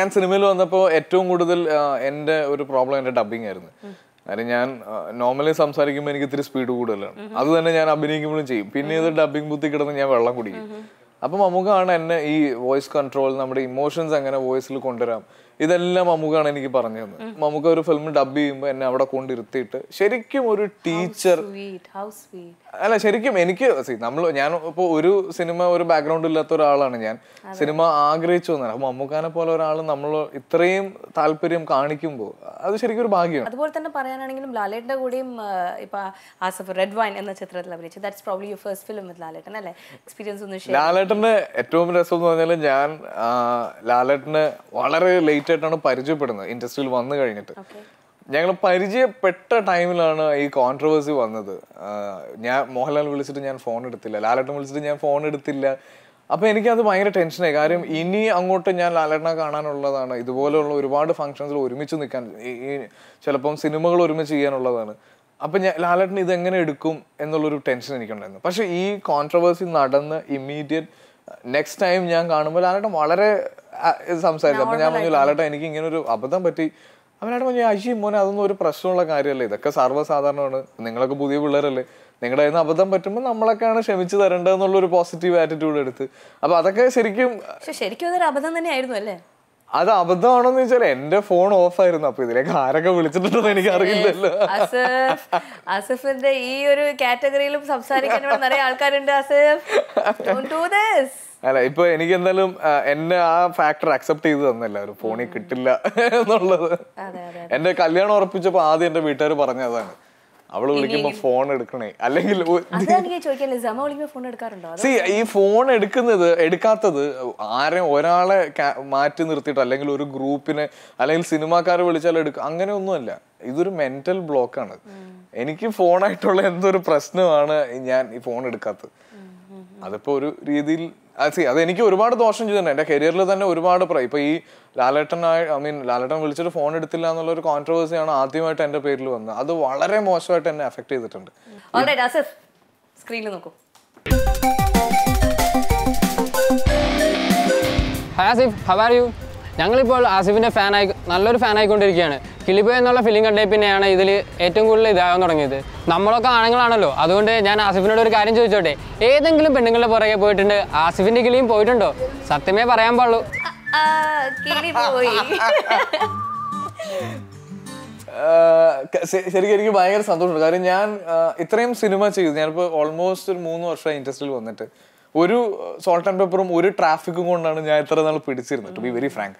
ഞാൻ സിനിമയിൽ വന്നപ്പോൾ ഏറ്റവും കൂടുതൽ എൻ്റെ ഒരു പ്രോബ്ലം എൻ്റെ ഡബിങ് ആയിരുന്നു കാര്യം ഞാൻ നോർമലി സംസാരിക്കുമ്പോൾ എനിക്ക് ഇത്തിരി സ്പീഡ് കൂടുതലാണ് അത് തന്നെ ഞാൻ അഭിനയിക്കുമ്പോഴും ചെയ്യും പിന്നെ ഇത് ഡബിങ് ബുദ്ധി കിടന്ന് ഞാൻ വെള്ളം കുടിക്കും അപ്പം മമ്മൂക്കാണ് എന്നെ ഈ വോയിസ് കൺട്രോൾ നമ്മുടെ ഇമോഷൻസ് എങ്ങനെ വോയിസിൽ കൊണ്ടുവരാം ഇതെല്ലാം മമ്മൂക്കാണ് എനിക്ക് പറഞ്ഞു തന്നത് മമ്മൂക്ക ഒരു ഫിലിം ഡബ് ചെയ്യുമ്പോൾ എന്നെ അവിടെ കൊണ്ടിരുത്തിയിട്ട് ശരിക്കും ഒരു ടീച്ചർ അല്ല ശരിക്കും എനിക്ക് നമ്മൾ ഞാൻ ഇപ്പൊ ഒരു സിനിമ ഒരു ബാക്ക്ഗ്രൗണ്ട് ഇല്ലാത്ത ഒരാളാണ് ഞാൻ സിനിമ ആഗ്രഹിച്ചു വന്നത് അപ്പോൾ മമ്മൂക്കാനെ പോലെ ഒരാൾ നമ്മൾ ഇത്രയും താല്പര്യം കാണിക്കുമ്പോൾ അത് ശരിക്കും ഒരു ഭാഗ്യമാണ് അതുപോലെ തന്നെ പറയാനാണെങ്കിലും ലാലേട്ടന്റെ കൂടിയും ഇപ്പൊ ആസഫ് റെഡ് വൈൻ എന്ന ചിത്രത്തിൽ അഭിനയിച്ചു that's probably your first film with Lalettan അല്ലേ എക്സ്പീരിയൻസ് ഒന്ന് ലാലേട്ടന്റെ ഏറ്റവും രസം എന്ന് പറഞ്ഞാൽ ഞാൻ ലാലേട്ടന് വളരെ ലേറ്റ് ആയിട്ടാണ് പരിചയപ്പെടുന്നത് ഇൻഡസ്ട്രിയിൽ വന്നു കഴിഞ്ഞിട്ട് ഞങ്ങൾ പരിചയപ്പെട്ട ടൈമിലാണ് ഈ കോൺട്രവേഴ്സി വന്നത് ഞാൻ മോഹൻലാൽ വിളിച്ചിട്ട് ഞാൻ ഫോൺ എടുത്തില്ല ലാലേട്ടൻ വിളിച്ചിട്ട് ഞാൻ ഫോൺ എടുത്തില്ല അപ്പോൾ എനിക്കത് ഭയങ്കര ടെൻഷനായി കാര്യം ഇനി അങ്ങോട്ട് ഞാൻ ലാലേട്ടനെ കാണാനുള്ളതാണ് ഇതുപോലെയുള്ള ഒരുപാട് ഫംഗ്ഷൻസിൽ ഒരുമിച്ച് നിൽക്കാൻ ഈ ചിലപ്പം സിനിമകൾ ഒരുമിച്ച് ചെയ്യാനുള്ളതാണ് അപ്പം ഞാൻ ലാലേട്ടൻ ഇതെങ്ങനെ എടുക്കും എന്നുള്ളൊരു ടെൻഷൻ എനിക്കുണ്ടായിരുന്നു പക്ഷേ ഈ കോൺട്രവേഴ്സി നടന്ന് ഇമ്മീഡിയറ്റ് നെക്സ്റ്റ് ടൈം ഞാൻ കാണുമ്പോൾ ലാലേട്ടൻ വളരെ സംസാരിച്ചു അപ്പൊ ഞാൻ പറഞ്ഞു ലാലേട്ടാ എനിക്ക് ഇങ്ങനെ ഒരു അബദ്ധം പറ്റി അവനായിട്ട് പറഞ്ഞു അയ്യോ മോനെ അതൊന്നും ഒരു പ്രശ്നമുള്ള കാര്യമല്ല ഇതൊക്കെ സർവ്വസാധാരണമാണ് നിങ്ങളൊക്കെ പുതിയ പിള്ളേരല്ലേ നിങ്ങളുടെ കയ്യിൽ നിന്ന് അബദ്ധം പറ്റുമ്പോൾ നമ്മളൊക്കെയാണ് ക്ഷമിച്ചു തരേണ്ടതെന്നുള്ള ഒരു പോസിറ്റീവ് ആറ്റിറ്റ്യൂഡ് എടുത്ത് അപ്പൊ അതൊക്കെ ശരിക്കും ശരിക്കും അതൊരു അബദ്ധം തന്നെയായിരുന്നു അല്ലേ അത് അബദ്ധമാണോന്ന് വെച്ചാൽ എന്റെ ഫോൺ ഓഫ് ആയിരുന്നു അപ്പൊ ഇതിലേക്ക് ആരൊക്കെ വിളിച്ചിട്ടുണ്ടെന്ന് എനിക്ക് അറിയില്ലല്ലോ അസഫിന്റെ ഈ ഒരു കാറ്റഗറിയിലും സംസാരിക്കാൻ നിറയെ ആൾക്കാരുണ്ട് അസഫ് അല്ല ഇപ്പൊ എനിക്ക് എന്തായാലും എന്നെ ആ ഫാക്ടർ അക്സെപ്റ്റ് ചെയ്ത് തന്നല്ല ഒരു ഫോണിൽ കിട്ടില്ല എന്നുള്ളത് എന്റെ കല്യാണം ഉറപ്പിച്ചപ്പോ ആദ്യം എന്റെ വീട്ടുകാർ പറഞ്ഞതാണ് അവള് വിളിക്കുമ്പോ ഫോൺ എടുക്കണേ അല്ലെങ്കിൽ സി ഈ ഫോൺ എടുക്കുന്നത് എടുക്കാത്തത് ആരെയും ഒരാളെ മാറ്റി നിർത്തിയിട്ട് അല്ലെങ്കിൽ ഒരു ഗ്രൂപ്പിനെ അല്ലെങ്കിൽ സിനിമാക്കാരെ വിളിച്ചാൽ എടുക്കുക അങ്ങനെ ഒന്നുമല്ല ഇതൊരു മെന്റൽ ബ്ലോക്കാണ് എനിക്ക് ഫോണായിട്ടുള്ള എന്തൊരു പ്രശ്നമാണ് ഞാൻ ഈ ഫോൺ എടുക്കാത്തത് അതിപ്പോ ഒരു രീതിയിൽ സി അത് എനിക്ക് ഒരുപാട് ദോഷം ചെയ്തിട്ടുണ്ട് എൻ്റെ കരിയറിൽ തന്നെ ഒരുപാട് പ്രായം ഇപ്പൊ ഈ ലാലേട്ടൻ ഐ മീൻ ലാലേട്ടൻ വിളിച്ചിട്ട് ഫോൺ എടുത്തില്ല എന്നുള്ള ഒരു കോൺട്രവേഴ്സിയാണ് ആദ്യമായിട്ട് എൻ്റെ പേരിൽ വന്നത് അത് വളരെ മോശമായിട്ട് എന്നെ അഫക്ട് ചെയ്തിട്ടുണ്ട് സ്ക്രീനിൽ നോക്കൂ ഹായ് ഹവ് ആർ യു ഞങ്ങളിപ്പോൾ ആസിഫിൻ്റെ ഫാനായി നല്ലൊരു ഫാനായിക്കൊണ്ടിരിക്കുകയാണ് കിളിപ്പോ എന്നുള്ള ഫിലിം കണ്ടേ പിന്നെയാണ് ഇതിൽ ഏറ്റവും കൂടുതൽ ഇതാകാൻ തുടങ്ങിയത് നമ്മളൊക്കെ ആണുങ്ങളാണല്ലോ അതുകൊണ്ട് ഞാൻ ആസിഫിനോട് ഒരു കാര്യം ചോദിച്ചോട്ടെ ഏതെങ്കിലും പെണ്ണുങ്ങളുടെ പുറകെ പോയിട്ടുണ്ട് ആസിഫിൻ്റെ കിളിയും പോയിട്ടുണ്ടോ സത്യമേ പറയാൻ പാടുള്ളൂ ശരിക്കും എനിക്ക് ഭയങ്കര സന്തോഷമുണ്ട് കാര്യം ഞാൻ ഇത്രയും സിനിമ ചെയ്തു ഞാനിപ്പോൾ ഓൾമോസ്റ്റ് ഒരു മൂന്ന് വർഷമായി ഇൻഡസ്ട്രിയിൽ വന്നിട്ട് ഒരു സോൾട്ട് ആൻഡ് പേപ്പറും ഒരു ട്രാഫിക്കും കൊണ്ടാണ് ഞാൻ ഇത്ര നാൾ പിടിച്ചിരുന്നത് ടു ബി വെരി ഫ്രാങ്ക്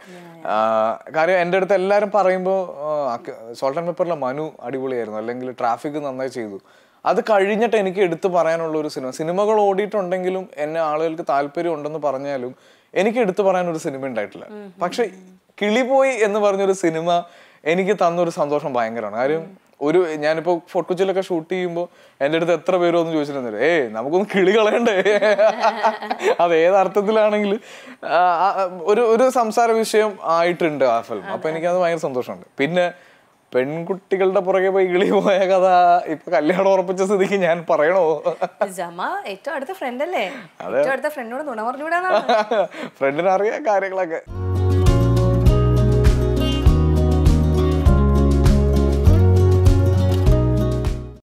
കാര്യം എൻ്റെ അടുത്ത് എല്ലാവരും പറയുമ്പോൾ സോൾട്ട് ആൻഡ് പേപ്പറിലെ മനു അടിപൊളിയായിരുന്നു അല്ലെങ്കിൽ ട്രാഫിക് നന്നായി ചെയ്തു അത് കഴിഞ്ഞിട്ട് എനിക്ക് എടുത്തു പറയാനുള്ള ഒരു സിനിമ സിനിമകൾ ഓടിയിട്ടുണ്ടെങ്കിലും എന്നെ ആളുകൾക്ക് താല്പര്യം ഉണ്ടെന്ന് പറഞ്ഞാലും എനിക്ക് എടുത്തു പറയാൻ ഒരു സിനിമ ഉണ്ടായിട്ടില്ല പക്ഷെ കിളിപോയി എന്ന് പറഞ്ഞൊരു സിനിമ എനിക്ക് തന്നൊരു സന്തോഷം ഭയങ്കരമാണ് കാര്യം ഒരു ഞാനിപ്പോ ഫോർട്ട് കൊച്ചിയിലൊക്കെ ഷൂട്ട് ചെയ്യുമ്പോൾ എന്റെ അടുത്ത് എത്ര പേരോ എന്ന് ചോദിച്ചിട്ടുണ്ടല്ലോ ഏ നമുക്കൊന്ന് കിളി കളയണ്ടേ അത് ഏതർത്ഥത്തിലാണെങ്കിലും ഒരു ഒരു സംസാര വിഷയം ആയിട്ടുണ്ട് ആ ഫിലിം അപ്പൊ എനിക്കത് ഭയങ്കര സന്തോഷമുണ്ട് പിന്നെ പെൺകുട്ടികളുടെ പുറകെ പോയി കിളി പോയ കഥ ഇപ്പൊ കല്യാണം ഉറപ്പിച്ച സ്ഥിതിക്ക് ഞാൻ പറയണോ ജമ ഏറ്റവും അടുത്ത ഫ്രണ്ട് അല്ലേ അടുത്ത ഫ്രണ്ടിനോട് ഫ്രണ്ടിനറിയാം കാര്യങ്ങളൊക്കെ